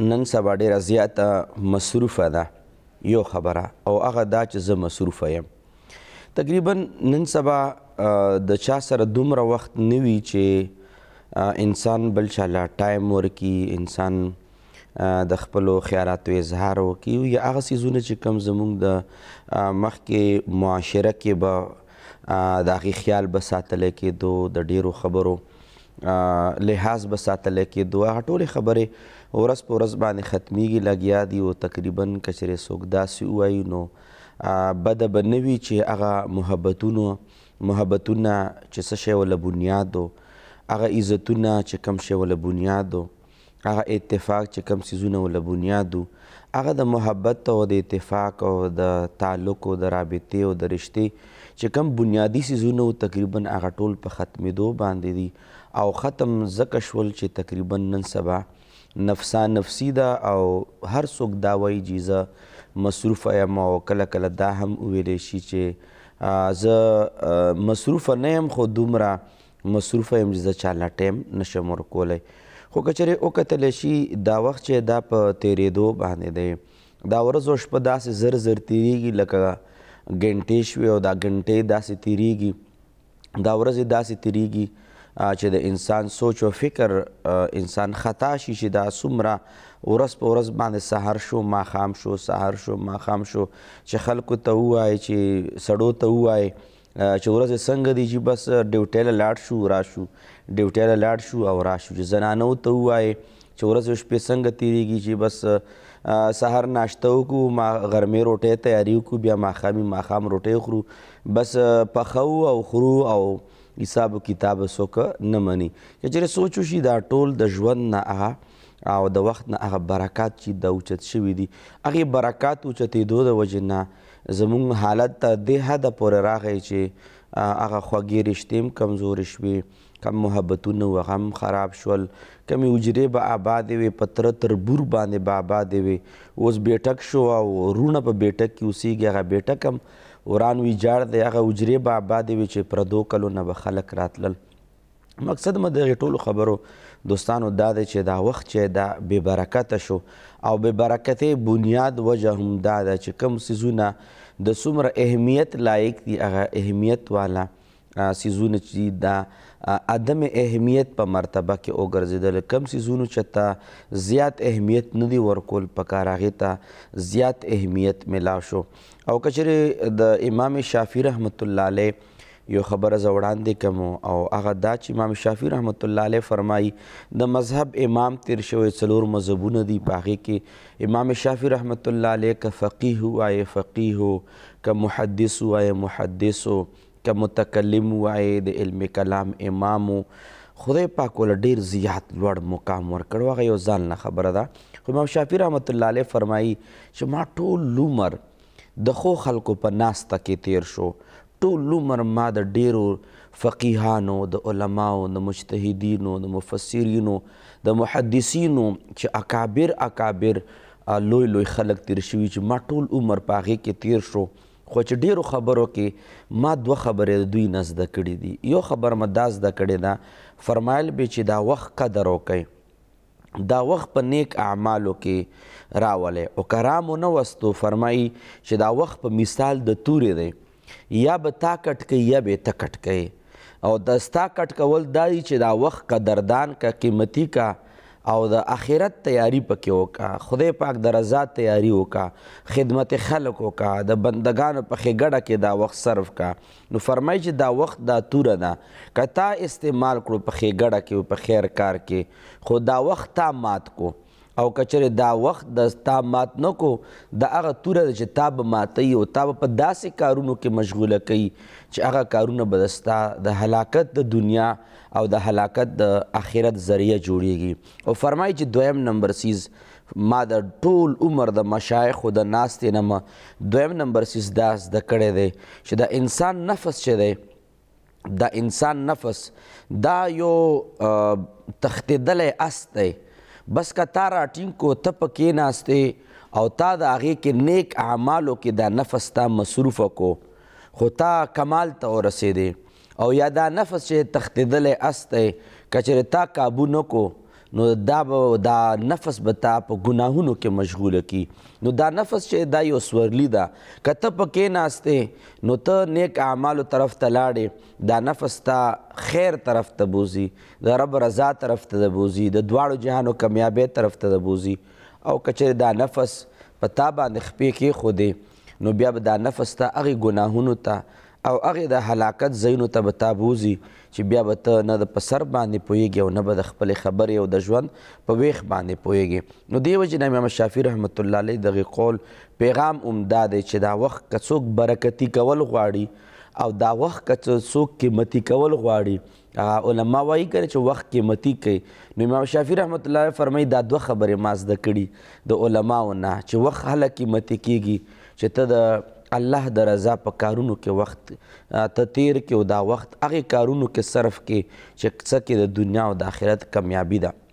نن سبا ډیره زیاته مصروفه ده یو خبره او هغه دا چې زه مصروفه یم تقریبا نن سبا د چا سره دومره وخت نه وي چې انسان بل چا لا ټایم ورکړي انسان د خپلو خیالاتو اظهار وکړي یا هغه څیزونه چې کم زموږ د مخکې معاشره کې به د هغې خیال به ساتلی کېدو د ډیرو خبرو لحاظ به ساتلی کېدو هغه ټولې خبرې ورځ په ورځ باندې ختمیږي لګیا دي او تقریبا که چېرې څوک داسې ووایي نو بده به نه وي چې هغه محبتونو محبتونه چې څه شی وله بنیاد هغه عزتونه چې کم شی وله بنیاد هغه اتفاق چې کم سیزونه ولا بنیادو هغه د محبت او د اتفاق او د تعلق او د رابطې او د رشتې چې کم بنیادی سیزونه تقریبا هغه ټول په ختمېدو باندې دي او ختم زکه شول چې تقریبا نن سبا نفسا نفسی ده او هر څوک دا وایي چې زه مصروف یم او کله کله دا هم ویلی شي چې زه مصروفه نه یم خو دومره مصروفه یم چې زه چا لا ټایم نشم ورکولی خو که چېرې وکتلی شي دا وخت چې دا په تیرېدو باندې دی دا ورځ او شپه داسې زر زر تیریږي لکه ګنټې شوې او دا ګنټې داسې تیریږي دا ورځې داسې تیریږي چې د انسان سوچ او فکر انسان خطا شي چې دا څومره ورځ په ورځ باندې سحر شو ماښام شو سحر شو ماښام شو چې خلکو ته ووایي چې سړو ته ووایي چې ورځ څنګه دی چې بس ډیوټې له لاړ شو را شو ډیوټې له لاړ شو او را شو چې زنانو ته ووایي چې ورځ شپې څنګه تیریږي چې بس سحر ناشته وکړو ما غرمې روټۍ تیاری وکړو بیا ماښامي ماښام روټۍ خورو بس پخو او خورو او حساب او کتاب سوک نه مني چې سوچو شي دا ټول د ژوند نه هغه او د وخت نه هغه برکات چې د اوچت شوي دي هغه برکات اوچتېدو د وجې نه زموږ حالت ته دې حده پورې راغی چې هغه خوږې رشتې هم کمزورې شوې کم محبتونه و غم خراب شول کمی اجرې به آبادې وې په تره تربور باندې به آبادې وې اوس بیټک شو او رونه په بیټک کې اوسېږي هغه بیټک هم وران ویجاړ دی هغه حجرې به آبادې وي چې پردو کلونه به خلک راتلل مقصد ما د ټولو خبرو دوستانو دا دی چې دا وخت چې دا بې برکته شو او بې برکتې بنیاد وجه هم دا ده چې کم سیزونه د څومره اهمیت لایق دي هغه اهمیت والا سیزونه چې دا عدم اهمیت په مرتبه کې وګرځیدل کم سیزونو چې ته زیات اهمیت نه دی ورکول پکار هغې ته زیات اهمیت میلاو شو او کچرې د امام شافعي رحمت الله علیه یو خبره زه وړاندې کوم او هغه دا چې امام شافعي رحمت الله علیه فرمایي د مذهب امام تیر شوی څلور مذهبونه دي په هغې کې امام شافعي رحمت الله علیه که فقیه وایې فقیه که محدث وایې محدث که متکلم وای د علم کلام امامو خدای پاک ول ډیر زیات لوړ مقام ورکړ واغه یو ځان نه خبره ده خو امام شافعي رحمت الله علیه فرمایي چې ما ټول لومر د خو خلکو په ناسته کې تیر شو ټول لومر ما د ډیرو فقیهانو د علماو د مجتهدینو د مفسرینو د محدثینو چې اکابر اکابر لوی لوی خلک تیر شوي چې ما ټول عمر پاغه کې تیر شو خو چې ډیرو خبرو کې ما دوه خبرې دوی نه زده کړې دي یو خبر ما دا زده کړې ده فرمایل به چې دا وخت قدر وکړئ دا وخت په نیک اعمالو کې راولی او کرامو نه وستو فرمایي چې دا وخت په مثال د تورې دی یا به تا کټ کوي یا به ته کټ کوي او دستا کټ کول دا دی چې دا وخت قدردان کا قیمتي کا او د اخرت تیاری پکې وکا خدای پاک د رضا تیاری وکا خدمت خلق وکا د بندگانو په خګړه کې دا وخت صرف کا نو فرمای چې دا وخت دا توره ده کتا استعمال کړو په خګړه کې په خیر کار کې خو دا وخت تا مات کو او کچره دا وخت د تا مات نه کو د هغه توره چې تا به ماتی او تا به په داسې کارونو کې مشغوله کوي چې هغه کارونه به ستا د هلاکت د دنیا او د هلاکت د آخرت ذریعه جوړیږي او فرمایي چې دویم نمبر سیز ما د ټول عمر د مشایخ د ناستې نه ما دویم نمبر سیز دا زده کړی دی چې د انسان نفس چې دی د انسان نفس دا یو تختیدلی اس دی بس که تا راټینګ کو ته په کېناستې او تا د هغې کې نیک اعمالو کې دا نفس تا مصروفه کو خو تا کمال ته ورسېدې او یا دا نفس چې تښتېدلی اس دی که چېرې تا قابو نه کو نو دا دا نفس به تا په ګناهونو کې مشغوله کی نو دا نفس چې دا یو سورلی ده که ته پکې ناستې نو ته نیک اعمالو طرف ته لاړې دا نفس تا خیر طرف ته بوزي د رب رضا طرف ته بوزي د دواړو جهانو کمیابۍ طرف ته بوزي او کچر دا نفس په تا باندې خپې کې خودې نو بیا به دا نفس ته هغې ګناهونو ته او هغه د هلاکت زینو ته به تابوزي چې بیا به ته نه د پسر باندې پویږي او نه به د خپل خبرې او د ژوند په ویخ باندې پویږي نو دی وجه نه امام شافعي رحمت الله علیه دغه قول پیغام عمدا دی چې دا وخت که څوک برکتی کول غواړي او دا وخت که څوک قیمتي کول غواړي علما وایي کنه چې وخت قیمتي کوي نو امام شافعي رحمت الله فرمایي دا دوه خبرې ما زده کړي د علماو نه چې وخت هله قیمتي کیږي چې ته د الله د رضا په کارونو کې وخت ته تیر کې او دا وخت هغې کارونو کې صرف کې چې څه کې د دنیا او د آخرت کامیابي ده